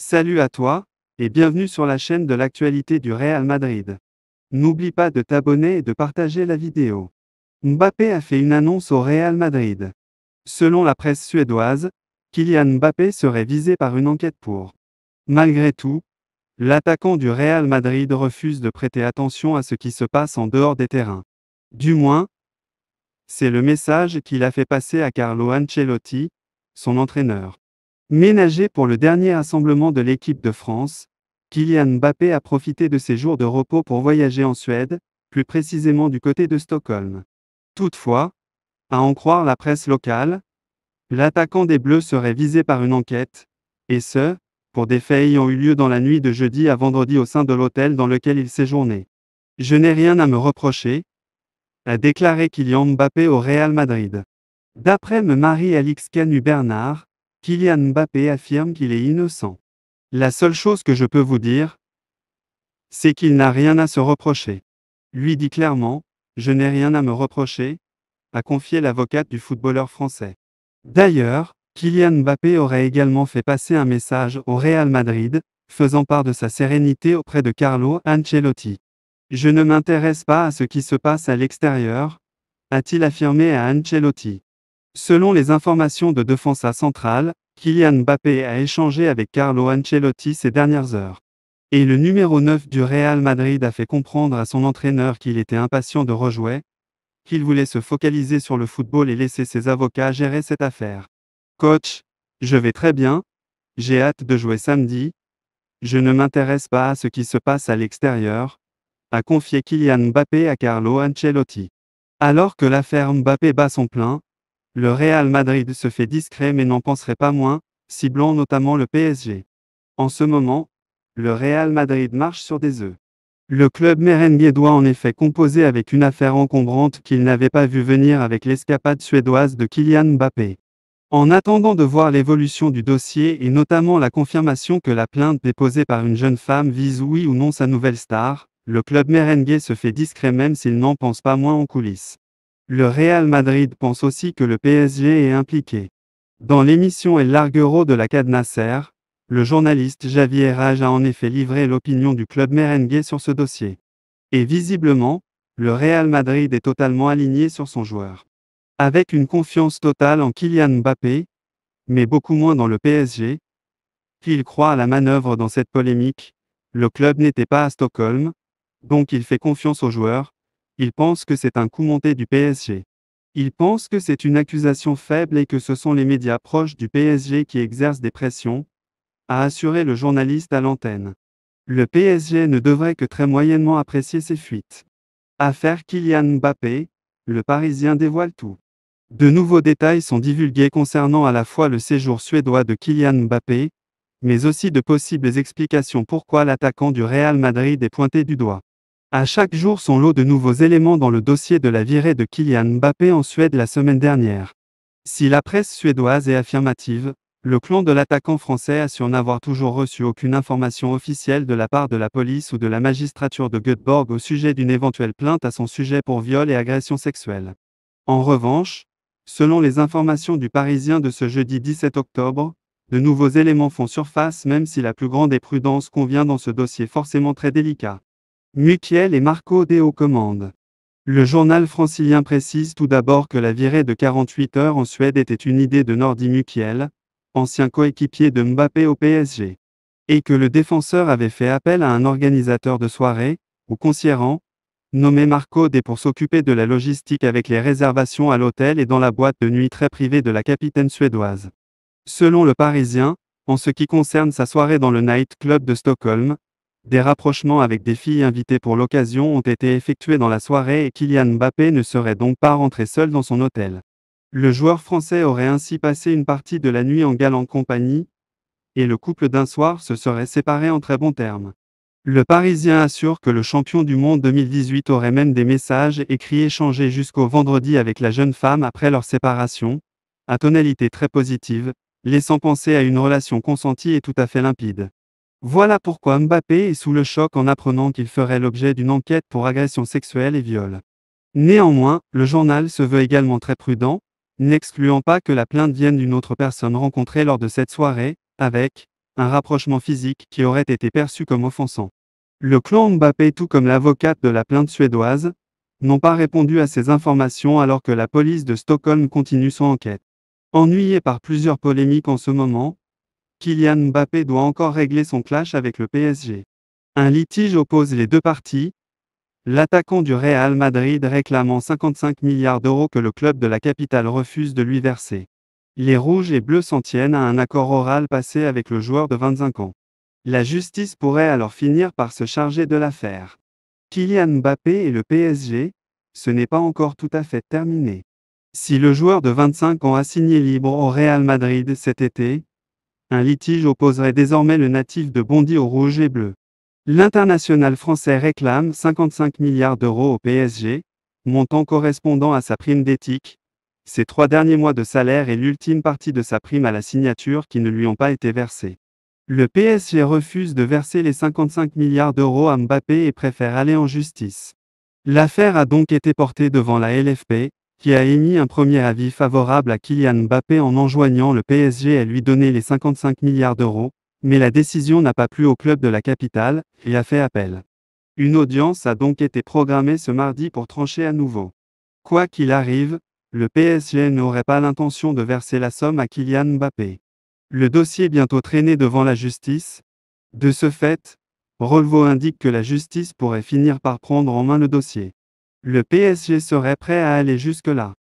Salut à toi, et bienvenue sur la chaîne de l'actualité du Real Madrid. N'oublie pas de t'abonner et de partager la vidéo. Mbappé a fait une annonce au Real Madrid. Selon la presse suédoise, Kylian Mbappé serait visé par une enquête pour. Malgré tout, l'attaquant du Real Madrid refuse de prêter attention à ce qui se passe en dehors des terrains. Du moins, c'est le message qu'il a fait passer à Carlo Ancelotti, son entraîneur. Ménagé pour le dernier rassemblement de l'équipe de France, Kylian Mbappé a profité de ses jours de repos pour voyager en Suède, plus précisément du côté de Stockholm. Toutefois, à en croire la presse locale, l'attaquant des Bleus serait visé par une enquête, et ce, pour des faits ayant eu lieu dans la nuit de jeudi à vendredi au sein de l'hôtel dans lequel il séjournait. Je n'ai rien à me reprocher, a déclaré Kylian Mbappé au Real Madrid. D'après me Marie-Alix Canu Bernard, Kylian Mbappé affirme qu'il est innocent. La seule chose que je peux vous dire, c'est qu'il n'a rien à se reprocher. Lui dit clairement, je n'ai rien à me reprocher, a confié l'avocate du footballeur français. D'ailleurs, Kylian Mbappé aurait également fait passer un message au Real Madrid, faisant part de sa sérénité auprès de Carlo Ancelotti. Je ne m'intéresse pas à ce qui se passe à l'extérieur, a-t-il affirmé à Ancelotti. Selon les informations de Defensa Central, Kylian Mbappé a échangé avec Carlo Ancelotti ces dernières heures. Et le numéro 9 du Real Madrid a fait comprendre à son entraîneur qu'il était impatient de rejouer, qu'il voulait se focaliser sur le football et laisser ses avocats gérer cette affaire. Coach, je vais très bien, j'ai hâte de jouer samedi, je ne m'intéresse pas à ce qui se passe à l'extérieur, a confié Kylian Mbappé à Carlo Ancelotti. Alors que l'affaire Mbappé bat son plein, le Real Madrid se fait discret mais n'en penserait pas moins, ciblant notamment le PSG. En ce moment, le Real Madrid marche sur des œufs. Le club merengue doit en effet composer avec une affaire encombrante qu'il n'avait pas vu venir avec l'escapade suédoise de Kylian Mbappé. En attendant de voir l'évolution du dossier et notamment la confirmation que la plainte déposée par une jeune femme vise oui ou non sa nouvelle star, le club merengue se fait discret même s'il n'en pense pas moins en coulisses. Le Real Madrid pense aussi que le PSG est impliqué. Dans l'émission El Larguero de la Cadena le journaliste Javier Raj a en effet livré l'opinion du club merengue sur ce dossier. Et visiblement, le Real Madrid est totalement aligné sur son joueur. Avec une confiance totale en Kylian Mbappé, mais beaucoup moins dans le PSG, qu'il croit à la manœuvre dans cette polémique, le club n'était pas à Stockholm, donc il fait confiance aux joueurs, il pense que c'est un coup monté du PSG. Il pense que c'est une accusation faible et que ce sont les médias proches du PSG qui exercent des pressions, a assuré le journaliste à l'antenne. Le PSG ne devrait que très moyennement apprécier ces fuites. Affaire Kylian Mbappé, le Parisien dévoile tout. De nouveaux détails sont divulgués concernant à la fois le séjour suédois de Kylian Mbappé, mais aussi de possibles explications pourquoi l'attaquant du Real Madrid est pointé du doigt. À chaque jour sont lot de nouveaux éléments dans le dossier de la virée de Kylian Mbappé en Suède la semaine dernière. Si la presse suédoise est affirmative, le clan de l'attaquant français assure n'avoir toujours reçu aucune information officielle de la part de la police ou de la magistrature de Göteborg au sujet d'une éventuelle plainte à son sujet pour viol et agression sexuelle. En revanche, selon les informations du Parisien de ce jeudi 17 octobre, de nouveaux éléments font surface même si la plus grande prudence convient dans ce dossier forcément très délicat. Mukiel et Marco Des aux commandes. Le journal francilien précise tout d'abord que la virée de 48 heures en Suède était une idée de Nordi Mukiel, ancien coéquipier de Mbappé au PSG. Et que le défenseur avait fait appel à un organisateur de soirée, ou concierant, nommé Marco D pour s'occuper de la logistique avec les réservations à l'hôtel et dans la boîte de nuit très privée de la capitaine suédoise. Selon le Parisien, en ce qui concerne sa soirée dans le night club de Stockholm, des rapprochements avec des filles invitées pour l'occasion ont été effectués dans la soirée et Kylian Mbappé ne serait donc pas rentré seul dans son hôtel. Le joueur français aurait ainsi passé une partie de la nuit en galant compagnie, et le couple d'un soir se serait séparé en très bons termes. Le Parisien assure que le champion du monde 2018 aurait même des messages écrits échangés jusqu'au vendredi avec la jeune femme après leur séparation, à tonalité très positive, laissant penser à une relation consentie et tout à fait limpide. Voilà pourquoi Mbappé est sous le choc en apprenant qu'il ferait l'objet d'une enquête pour agression sexuelle et viol. Néanmoins, le journal se veut également très prudent, n'excluant pas que la plainte vienne d'une autre personne rencontrée lors de cette soirée, avec un rapprochement physique qui aurait été perçu comme offensant. Le clan Mbappé tout comme l'avocate de la plainte suédoise n'ont pas répondu à ces informations alors que la police de Stockholm continue son enquête. Ennuyé par plusieurs polémiques en ce moment, Kylian Mbappé doit encore régler son clash avec le PSG. Un litige oppose les deux parties, l'attaquant du Real Madrid réclamant 55 milliards d'euros que le club de la capitale refuse de lui verser. Les rouges et bleus s'en tiennent à un accord oral passé avec le joueur de 25 ans. La justice pourrait alors finir par se charger de l'affaire. Kylian Mbappé et le PSG, ce n'est pas encore tout à fait terminé. Si le joueur de 25 ans a signé libre au Real Madrid cet été, un litige opposerait désormais le natif de Bondy au rouge et bleu. L'international français réclame 55 milliards d'euros au PSG, montant correspondant à sa prime d'éthique, ses trois derniers mois de salaire et l'ultime partie de sa prime à la signature qui ne lui ont pas été versées. Le PSG refuse de verser les 55 milliards d'euros à Mbappé et préfère aller en justice. L'affaire a donc été portée devant la LFP, qui a émis un premier avis favorable à Kylian Mbappé en enjoignant le PSG à lui donner les 55 milliards d'euros, mais la décision n'a pas plu au club de la capitale, et a fait appel. Une audience a donc été programmée ce mardi pour trancher à nouveau. Quoi qu'il arrive, le PSG n'aurait pas l'intention de verser la somme à Kylian Mbappé. Le dossier bientôt traîné devant la justice. De ce fait, Rolvaux indique que la justice pourrait finir par prendre en main le dossier le PSG serait prêt à aller jusque-là.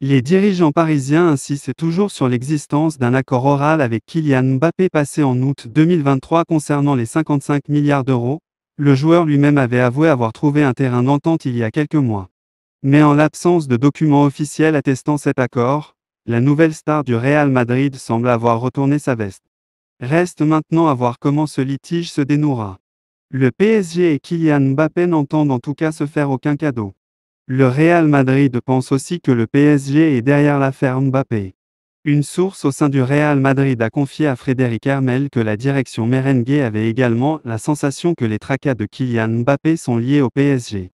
Les dirigeants parisiens insistent toujours sur l'existence d'un accord oral avec Kylian Mbappé passé en août 2023 concernant les 55 milliards d'euros. Le joueur lui-même avait avoué avoir trouvé un terrain d'entente il y a quelques mois. Mais en l'absence de documents officiels attestant cet accord, la nouvelle star du Real Madrid semble avoir retourné sa veste. Reste maintenant à voir comment ce litige se dénouera. Le PSG et Kylian Mbappé n'entendent en tout cas se faire aucun cadeau. Le Real Madrid pense aussi que le PSG est derrière l'affaire Mbappé. Une source au sein du Real Madrid a confié à Frédéric Hermel que la direction merengue avait également la sensation que les tracas de Kylian Mbappé sont liés au PSG.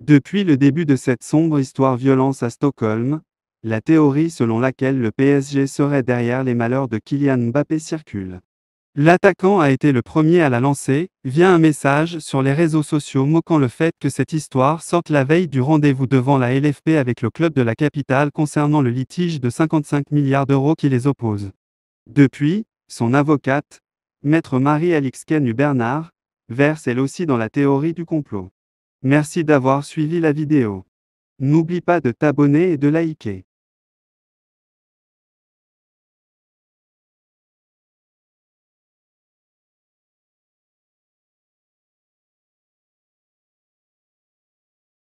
Depuis le début de cette sombre histoire violence à Stockholm, la théorie selon laquelle le PSG serait derrière les malheurs de Kylian Mbappé circule. L'attaquant a été le premier à la lancer, via un message sur les réseaux sociaux moquant le fait que cette histoire sorte la veille du rendez-vous devant la LFP avec le club de la capitale concernant le litige de 55 milliards d'euros qui les oppose. Depuis, son avocate, maître Marie-Alix Kenu Bernard, verse elle aussi dans la théorie du complot. Merci d'avoir suivi la vidéo. N'oublie pas de t'abonner et de liker.